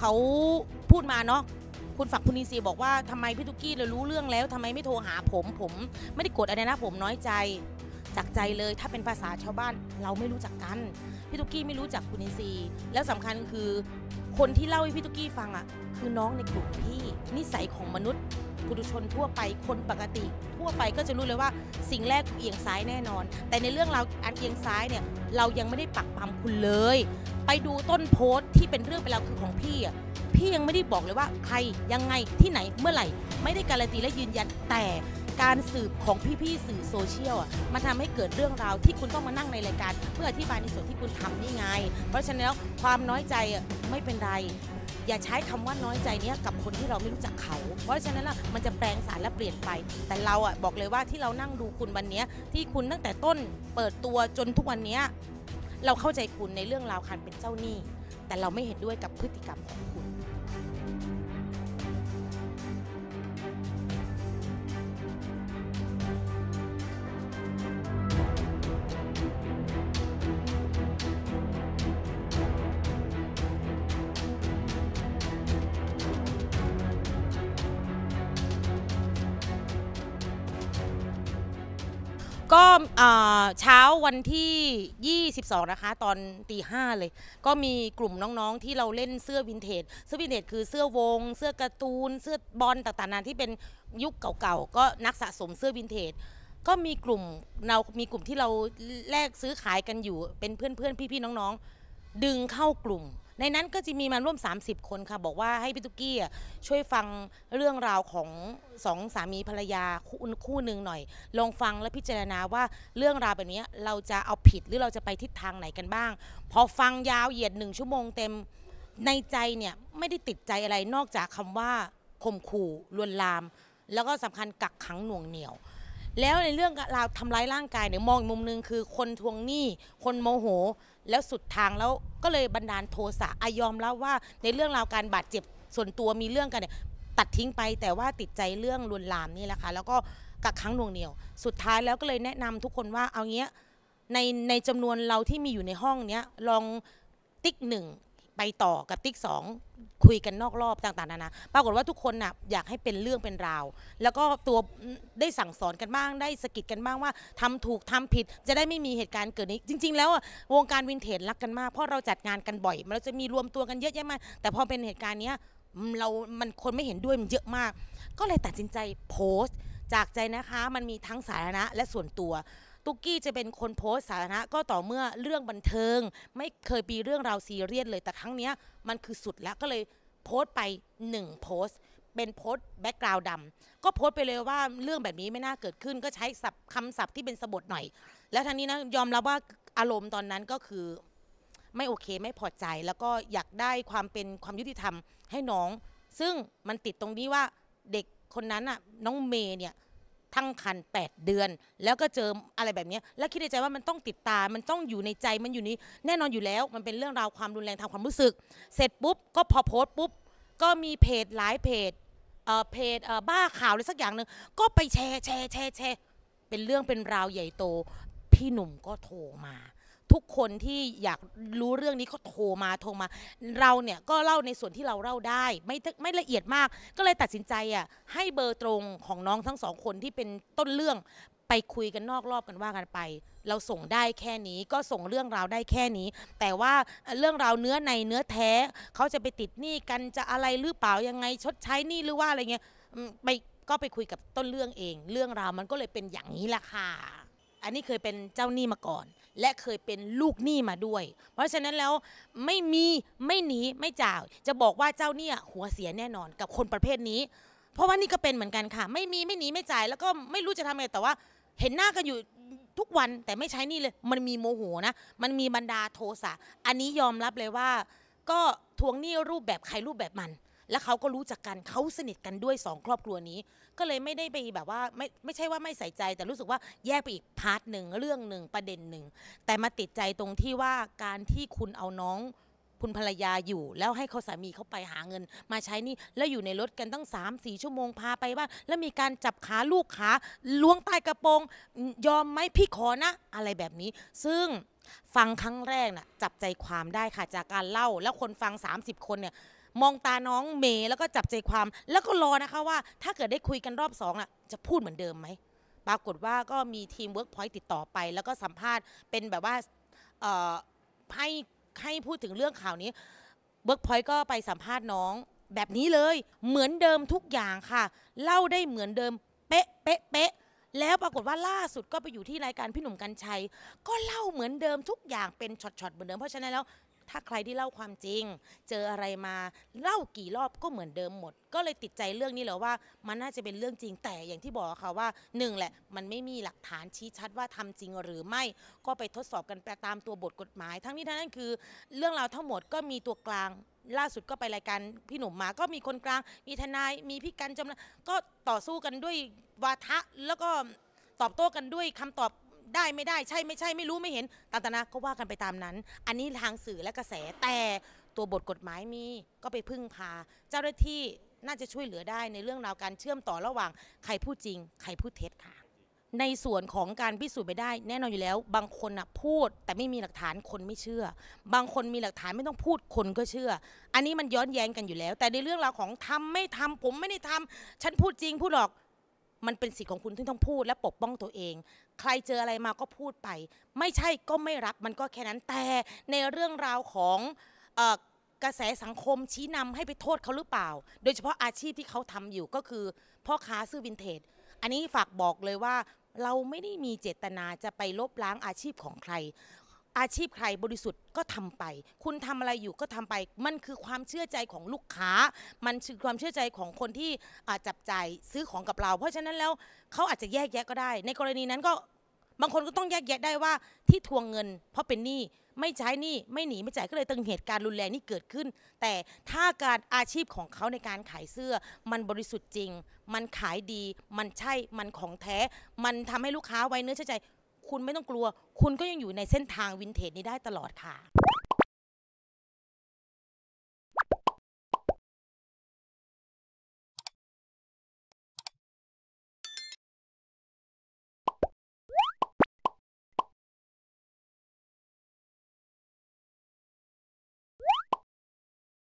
เขาพูดมาเนาะ คุณฝักคุณนีซีบอกว่าทำไมพี่ตุ๊กี้เรารู้เรื่องแล้วทำไมไม่โทรหาผม ผมไม่ได้โกรธอะไรนะผมน้อยใจ จากใจเลยถ้าเป็นภาษาชาวบ้าน เราไม่รู้จักกันพี่ตุ๊กี้ไม่รู้จักคุณนีซีแล้วสำคัญคือ คนที่เล่าให้พี่ตุ๊กี้ฟังอ่ะ คือน้องในกลุ่มพี่นิสัยของมนุษย์ผุ้ชนทั่วไปคนปกติ ทั่วไปก็จะรู้เลยว่า สิ่งแรกเอียงซ้ายแน่นอน แต่ในเรื่องเราอันเอียงซ้ายเนี่ย เรายังไม่ได้ปักปั๊มคุณเลยไปดูต้นโพสต์ที่เป็นเรื่องไปแล้วคือของพี่อ่ะพี่ยังไม่ได้บอกเลยว่าใครยังไงที่ไหนเมื่อไหร่ ไม่ได้การันตีและยืนยันแต่การสืบของพี่ๆสื่อโซเชียลอ่ะมันทาให้เกิดเรื่องราวที่คุณต้องมานั่งในรายการ เพื่ออธิบายในส่วนที่คุณทำนี่ไงเพราะฉะนั้นแล้วความน้อยใจไม่เป็นไร อย่าใช้คำว่าน้อยใจเนี้ยกับคนที่เราไม่รู้จักเขา เพราะฉะนั้นล่ะมันจะแปลงสารและเปลี่ยนไป แต่เราอ่ะบอกเลยว่าที่เรานั่งดูคุณวันนี้ที่คุณตั้งแต่ต้นเปิดตัวจนทุกวันนี้เราเข้าใจคุณในเรื่องราวการเป็นเจ้าหนี้ แต่เราไม่เห็นด้วยกับพฤติกรรมของคุณก็เช้าวันที่ 22 นะคะ ตอนตีห้าเลย ก็มีกลุ่มน้องๆที่เราเล่นเสื้อวินเทจเสื้อวินเทจคือเสื้อวง เสื้อการ์ตูน เสื้อบอลต่างๆนานาที่เป็นยุคเก่าๆก็นักสะสมเสื้อวินเทจก็มีกลุ่มเรามีกลุ่มที่เราแลกซื้อขายกันอยู่เป็นเพื่อนๆพี่ๆน้องๆดึงเข้ากลุ่มในนั้นก็จะมีมาร่วม 30 คนค่ะ บอกว่าให้พี่ตุ๊กกี้ช่วยฟังเรื่องราวของสองสามีภรรยาคู่คู่หนึ่งหน่อยลองฟังและพิจารณาว่าเรื่องราวแบบนี้เราจะเอาผิดหรือเราจะไปทิศทางไหนกันบ้าง พอฟังยาวเหยียดหนึ่งชั่วโมงเต็มในใจเนี่ยไม่ได้ติดใจอะไรนอกจากคำว่าข่มขู่ลวนลาม แล้วก็สำคัญกักขังหน่วงเหนี่ยวแล้วในเรื่องราวทำร้ายร่างกายเนี่ยมองอีกมุมหนึงคือคนทวงหนี้คนโมโหแล้วสุดทางแล้วก็เลยบันดาลโทสะอายอมแล้วว่า ในเรื่องราวการบาดเจ็บส่วนตัวมีเรื่องกันเนี่ยตัดทิ้งไปแต่ว่าติดใจเรื่องลวนลามนี่แหละค่ะแล้วก็กักขังหน่วงเหนียว สุดท้ายแล้วก็เลยแนะนำทุกคนว่าเอาเงี้ยในในจำนวนเราที่มีอยู่ในห้องเนี้ยลองติ๊กหนึ่งไปต่อกับติ๊กสองคุยกันนอกรอบต่างๆนานาปรากฏว่าทุกคนน่ะอยากให้เป็นเรื่องเป็นราวแล้วก็ตัวได้สั่งสอนกันบ้าง ได้สกิดกันบ้างว่า ทำถูกทำผิดจะได้ไม่มีเหตุการณ์เกิดนี้ จริง ๆ แล้ววงการวินเทจรักกันมากเพราะเราจัดงานกันบ่อย มันจะมีรวมตัวกันเยอะแยะมาก แต่พอเป็นเหตุการณ์เนี้ยเรามันคนไม่เห็นด้วยมันเยอะมาก ก็เลยตัดสินใจโพสต์ จากใจนะคะมันมีทั้งสาธารณะและส่วนตัวตุ๊กกี้จะเป็นคนโพสต์สาธารณะก็ต่อเมื่อเรื่องบันเทิง ไม่เคยมีเรื่องราวซีเรียสเลยแต่ครั้งนี้มันคือสุดแล้วก็เลยโพสต์ไปหนึ่งโพสต์ เป็นโพสต์แบ็กกราวด์ดำก็โพสต์ไปเลยว่าเรื่องแบบนี้ไม่น่าเกิดขึ้นก็ใช้ศัพท์คำศัพท์ที่เป็นสบทหน่อย แล้วทังนี้นะยอมรับว่าอารมณ์ตอนนั้นก็คือ ไม่โอเคไม่พอใจ แล้วก็อยากได้ความเป็นความยุติธรรมให้น้อง ซึ่งมันติดตรงนี้ว่าเด็กคนนั้นน่ะน้องเมย์เนี่ยทั้งคันดเดือนแล้วก็เจออะไรแบบนี้ แล้วคิดในใจว่ามันต้องติดตามันต้องอยู่ในใจมันอยู่นี้ แน่นอนอยู่แล้วมันเป็นเรื่องราวความรุนแรงทางความรู้สึกเสร็จปุ๊บก็พอโพสต์ปุ๊บก็มีเพจหลายเพจเอ่อเพจเอ่อบ้าข่าวเลยสักอย่างหนึ่งก็ไปแชร์แชร์แชร์แชร์เป็นเรื่องเป็นราวใหญ่โต พี่หนุ่มก็โทรมาทุกคนที่อยากรู้เรื่องนี้เขาโทรมาโทรมา เราเนี่ยก็เล่าในส่วนที่เราเล่าได้ไม่ไม่ละเอียดมาก ก็เลยตัดสินใจอ่ะให้เบอร์ตรงของน้องทั้งสองคนที่เป็นต้นเรื่อง ไปคุยกันนอกรอบกันว่ากันไป เราส่งได้แค่นี้ก็ส่งเรื่องราวได้แค่นี้ แต่ว่าเรื่องราวเนื้อในเนื้อแท้เขาจะไปติดหนี้กันจะอะไรหรือเปล่ายังไงชดใช้หนี้หรือว่าอะไรเงี้ยไปก็ไปคุยกับต้นเรื่องเอง เรื่องราวมันก็เลยเป็นอย่างนี้แหละค่ะ อันนี้เคยเป็นเจ้าหนี้มาก่อนและเคยเป็นลูกหนี้มาด้วย เพราะฉะนั้นแล้วไม่มีไม่หนีไม่จ่าย จะบอกว่าเจ้าเนี่ย หัวเสียแน่นอนกับคนประเภทนี้ เพราะว่านี่ก็เป็นเหมือนกันค่ะ ไม่มีไม่หนีไม่จ่ายแล้วก็ไม่รู้จะทำไงแต่ว่า เห็นหน้ากันอยู่ทุกวันแต่ไม่ใช้นี่เลย มันมีโมโหนะมันมีบรรดาโทสะอันนี้ยอมรับเลยว่า ก็ทวงหนี้รูปแบบใครรูปแบบมันแล้วเขาก็รู้จักกันเขาสนิทกันด้วยสองครอบครัวนี้ ก็เลยไม่ได้ไปแบบว่าไม่ไม่ใช่ว่าไม่ใส่ใจ แต่รู้สึกว่าแยกไปอีกพาร์ทหนึ่ง เรื่องหนึ่งประเด็นหนึ่ง แต่มาติดใจตรงที่ว่าการที่คุณเอาน้อง คุณภรรยาอยู่ แล้วให้เขาสามีเขาไปหาเงินมาใช้นี่ แล้วอยู่ในรถกันตั้งสามสี่ชั่วโมงพาไปบ้านแล้วมีการจับขาลูกขาล้วงใต้กระโปรงยอมไหมพี่ขอนะอะไรแบบนี้ ซึ่งฟังครั้งแรกนะ่ะจับใจความได้ค่ะจากการเล่า แล้วคนฟัง 30 คนเนี่ยมองตาน้องเมย์แล้วก็จับใจความแล้วก็รอนะคะว่า ถ้าเกิดได้คุยกันรอบสองอ่ะจะพูดเหมือนเดิมไหมปรากฏว่าก็มีทีมเวิร์กพอยต์ติดต่อไปแล้วก็สัมภาษณ์เป็นแบบว่าให้ให้พูดถึงเรื่องข่าวนี้เวิร์กพอยต์ก็ไปสัมภาษณ์น้องแบบนี้เลยเหมือนเดิมทุกอย่างค่ะเล่าได้เหมือนเดิมเป๊ะเป๊ะเป๊ะ แล้วปรากฏว่าล่าสุดก็ไปอยู่ที่รายการพี่หนุ่มกัญชัยก็เล่าเหมือนเดิมทุกอย่างเป็นช็อตๆเหมือนเดิมเพราะฉะนั้นแล้วถ้าใครที่เล่าความจริง เจออะไรมาเล่ากี่รอบก็เหมือนเดิมหมด ก็เลยติดใจเรื่องนี้เลยว่ามันน่าจะเป็นเรื่องจริงแต่อย่างที่บอกค่ะว่าหนึ่งแหละมันไม่มีหลักฐานชี้ชัด ว่าทำจริงหรือไม่ก็ไปทดสอบกันไปตามตัวบทกฎหมาย ทั้งนี้ทั้งนั้นคือเรื่องราวทั้งหมดก็มีตัวกลางล่าสุดก็ไปรายการพี่หนุ่มมาก็มีคนกลาง มีทนายมีพี่กันจำก็ต่อสู้กันด้วยวาทะ แล้วก็ตอบโต้กันด้วยคำตอบได้ไม่ได้ใช่ไม่ใช่ไม่รู้ไม่เห็นตามตนะก็ว่ากันไปตามนั้น อันนี้ทางสื่อและกระแสแต่ตัวบทกฎหมายมีก็ไปพึ่งพาเจ้าหน้าที่น่าจะช่วยเหลือได้ในเรื่องราวการเชื่อมต่อระหว่างใครพูดจริง ใครพูดเท็จค่ะ ในส่วนของการพิสูจน์ไปได้ แน่นอนอยู่แล้ว บางคนนะพูด แต่ไม่มีหลักฐานคนไม่เชื่อ บางคนมีหลักฐานไม่ต้องพูดคนก็เชื่อ อันนี้มันย้อนแย้งกันอยู่แล้ว แต่ในเรื่องราวของทำไม่ทำผมไม่ได้ทำฉันพูดจริงพูดหรอกมันเป็นสิทธิ์ของคุณที่ต้องพูดและปกป้องตัวเอง ใครเจออะไรมาก็พูดไป ไม่ใช่ก็ไม่รับ มันก็แค่นั้น แต่ในเรื่องราวของกระแสสังคมชี้นำให้ไปโทษเขาหรือเปล่า โดยเฉพาะอาชีพที่เขาทำอยู่ก็คือพ่อค้าซื้อวินเทจ อันนี้ฝากบอกเลยว่าเราไม่ได้มีเจตนาจะไปลบล้างอาชีพของใครอาชีพใครบริสุทธิ์ก็ทำไป คุณทำอะไรอยู่ก็ทำไปมันคือความเชื่อใจของลูกค้า มันคือความเชื่อใจของคนที่จับจ่ายซื้อของกับเรา เพราะฉะนั้นแล้วเขาอาจจะแยกแยะก็ได้ ในกรณีนั้นก็บางคนก็ต้องแยกแยะได้ว่าที่ทวงเงิน เพราะเป็นหนี้ไม่ใช้หนี้ไม่หนีไม่จ่ายก็เลยตึงเหตุการณ์รุนแรงนี่เกิดขึ้น แต่ถ้าการอาชีพของเขาในการขายเสื้อ มันบริสุทธิ์จริง มันขายดี มันใช่ มันของแท้ มันทำให้ลูกค้าไว้เนื้อเชื่อใจคุณไม่ต้องกลัว คุณก็ยังอยู่ในเส้นทางวินเทจนี้ได้ตลอดค่ะ